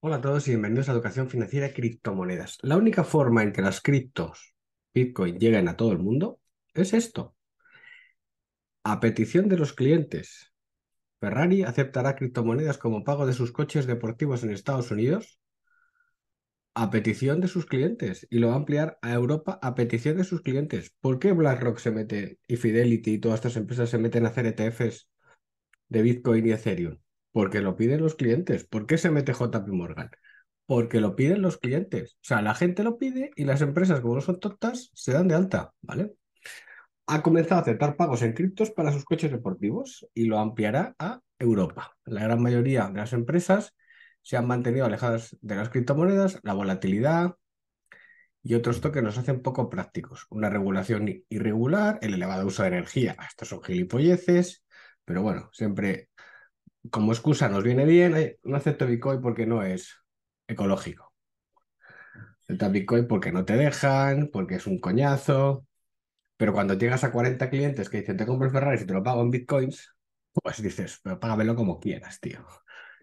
Hola a todos y bienvenidos a Educación Financiera Criptomonedas. La única forma en que las criptos Bitcoin lleguen a todo el mundo es esto. A petición de los clientes, Ferrari aceptará criptomonedas como pago de sus coches deportivos en Estados Unidos a petición de sus clientes y lo va a ampliar a Europa a petición de sus clientes. ¿Por qué BlackRock se mete y Fidelity y todas estas empresas se meten a hacer ETFs de Bitcoin y Ethereum? Porque lo piden los clientes. ¿Por qué se mete JP Morgan? Porque lo piden los clientes. O sea, la gente lo pide y las empresas, como no son tontas, se dan de alta, ¿vale? Ha comenzado a aceptar pagos en criptos para sus coches deportivos y lo ampliará a Europa. La gran mayoría de las empresas se han mantenido alejadas de las criptomonedas, la volatilidad y otros toques nos hacen poco prácticos. Una regulación irregular, el elevado uso de energía. Estos son gilipolleces, pero bueno, siempre como excusa nos viene bien, no acepto Bitcoin porque no es ecológico. Acepta Bitcoin porque no te dejan, porque es un coñazo. Pero cuando llegas a 40 clientes que dicen te compro el Ferrari y te lo pago en Bitcoins, pues dices, págamelo como quieras, tío.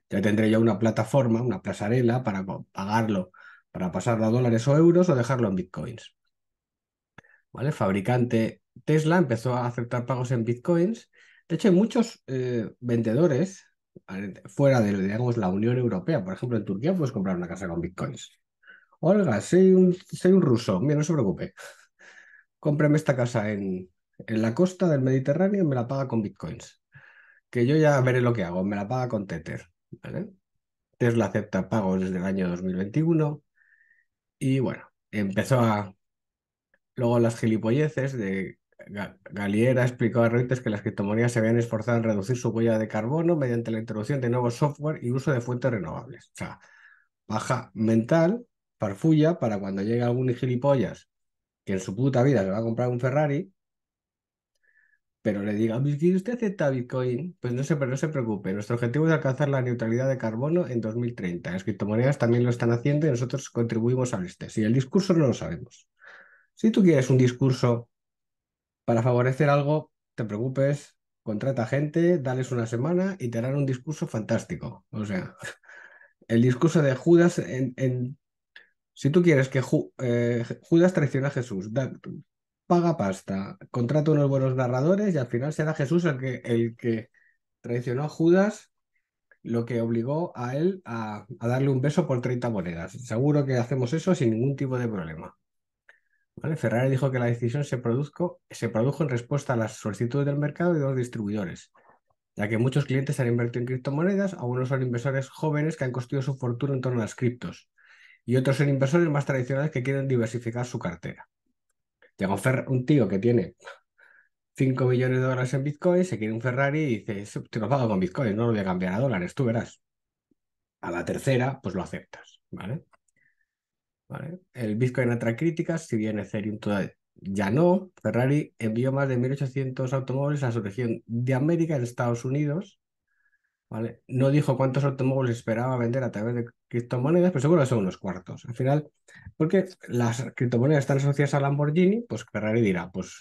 Ya tendré yo una plataforma, una pasarela para pagarlo, para pasarlo a dólares o euros o dejarlo en Bitcoins. ¿Vale? fabricante Tesla empezó a aceptar pagos en Bitcoins de hecho, hay muchos eh, vendedores eh, fuera de, digamos, la Unión Europea. Por ejemplo, en Turquía puedes comprar una casa con bitcoins. Olga, soy un, ruso, mira, no se preocupe. Cómpreme esta casa en, la costa del Mediterráneo y me la paga con bitcoins. Que yo ya veré lo que hago, me la paga con Tether. ¿vale? Tesla acepta pagos desde el año 2021 y bueno, empezó a... Luego las gilipolleces de Galiera explicó a Reuters que las criptomonedas se habían esforzado en reducir su huella de carbono mediante la introducción de nuevos software y uso de fuentes renovables. O sea, baja mental, farfulla, para cuando llegue algún gilipollas que en su puta vida se va a comprar un Ferrari, pero le diga usted acepta Bitcoin? Pues no se, no se preocupe, nuestro objetivo es alcanzar la neutralidad de carbono en 2030. Las criptomonedas también lo están haciendo y nosotros contribuimos a este. Si el discurso no lo sabemos. Si tú quieres un discurso para favorecer algo, te preocupes, contrata gente, dales una semana y te harán un discurso fantástico. O sea, el discurso de Judas si tú quieres que eh, Judas traicione a Jesús, paga pasta, contrata unos buenos narradores y al final será Jesús el que, el que traicionó a Judas, lo que obligó a él a, a darle un beso por 30 monedas. Seguro que hacemos eso sin ningún tipo de problema. Ferrari dijo que la decisión se, produjo en respuesta a las solicitudes del mercado y de los distribuidores, ya que muchos clientes han invertido en criptomonedas, algunos son inversores jóvenes que han construido su fortuna en torno a las criptos, y otros son inversores más tradicionales que quieren diversificar su cartera. Llega un tío que tiene 5 millones de dólares en Bitcoin, se quiere un Ferrari y dice, te lo pago con Bitcoin, no lo voy a cambiar a dólares, tú verás. A la tercera, pues lo aceptas, ¿vale? ¿vale? El Bitcoin atrae críticas, si bien Ethereum todavía ya no. Ferrari envió más de 1.800 automóviles a su región de América, en Estados Unidos. No dijo cuántos automóviles esperaba vender a través de criptomonedas, pero seguro son unos cuartos. Al final, porque las criptomonedas están asociadas a Lamborghini, pues Ferrari dirá, pues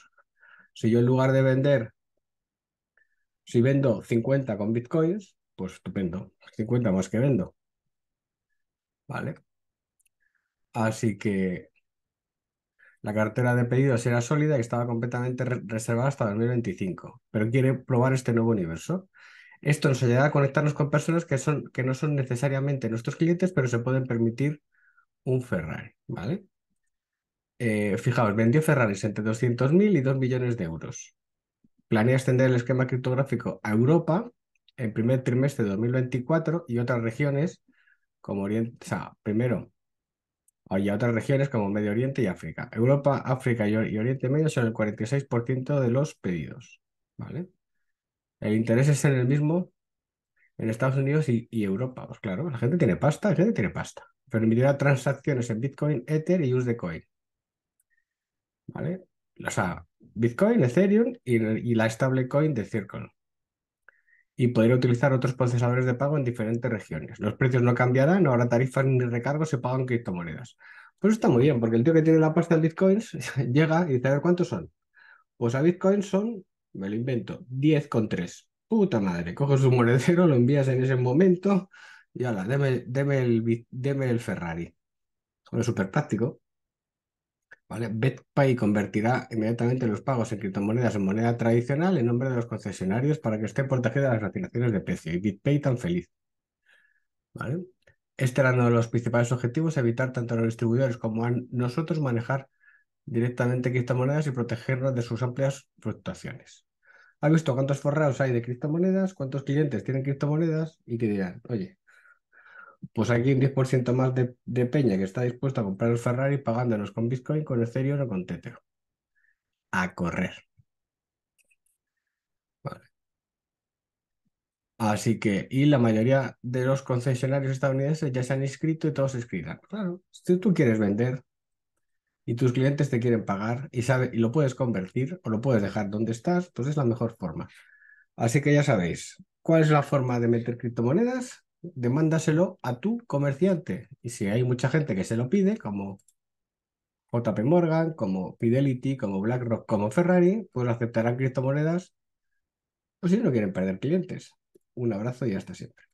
si yo en lugar de vender, si vendo 50 con bitcoins, pues estupendo, 50 más que vendo. ¿Vale? Así que la cartera de pedidos era sólida y estaba completamente reservada hasta 2025, pero quiere probar este nuevo universo. Esto nos ayudará a conectarnos con personas que, son, que no son necesariamente nuestros clientes, pero se pueden permitir un Ferrari, ¿vale? Eh, fijaos, vendió Ferraris entre 200.000 y 2 millones de euros. Planea extender el esquema criptográfico a Europa en primer trimestre de 2024 y otras regiones como Oriente, o sea, primero hay otras regiones como Medio Oriente y África. Europa, África y, Oriente Medio son el 46% de los pedidos. ¿vale? El interés es en el mismo en Estados Unidos y, Europa. Pues claro, la gente tiene pasta, la gente tiene pasta. Permitirá transacciones en Bitcoin, Ether y Coin. ¿Vale? O sea, Bitcoin, Ethereum y, la la stablecoin de Circle y poder utilizar otros procesadores de pago en diferentes regiones. Los precios no cambiarán, no habrá tarifas ni recargos, se pagan criptomonedas. Pues está muy bien, porque el tío que tiene la pasta de bitcoins llega y dice, a ver, ¿cuántos son? Pues a bitcoins son, me lo invento, 10,3. Puta madre, coges su monedero, lo envías en ese momento y ahora deme, el, el Ferrari. Bueno, súper práctico. ¿vale? convertirá inmediatamente los pagos en criptomonedas en moneda tradicional en nombre de los concesionarios para que estén de las relaciones de precio. Y BitPay tan feliz. ¿Vale? Este era uno de los principales objetivos, evitar tanto a los distribuidores como a nosotros manejar directamente criptomonedas y protegerlas de sus amplias fluctuaciones. ¿Has visto cuántos forrados hay de criptomonedas, cuántos clientes tienen criptomonedas y que dirán, oye, pues aquí un 10% más de, peña que está dispuesta a comprar el Ferrari pagándonos con Bitcoin, con Ethereum o con Tether. A correr. Vale. Así que, y la mayoría de los concesionarios estadounidenses ya se han inscrito y todos se inscriban. Claro, si tú quieres vender y tus clientes te quieren pagar y, sabe, y lo puedes convertir o lo puedes dejar donde estás, pues es la mejor forma. Así que ya sabéis, ¿cuál es la forma de meter criptomonedas? demándaselo a tu comerciante. Y si hay mucha gente que se lo pide, como JP Morgan, como Fidelity, como BlackRock, como Ferrari, pues lo aceptarán criptomonedas. Pues si no quieren perder clientes. Un abrazo y hasta siempre.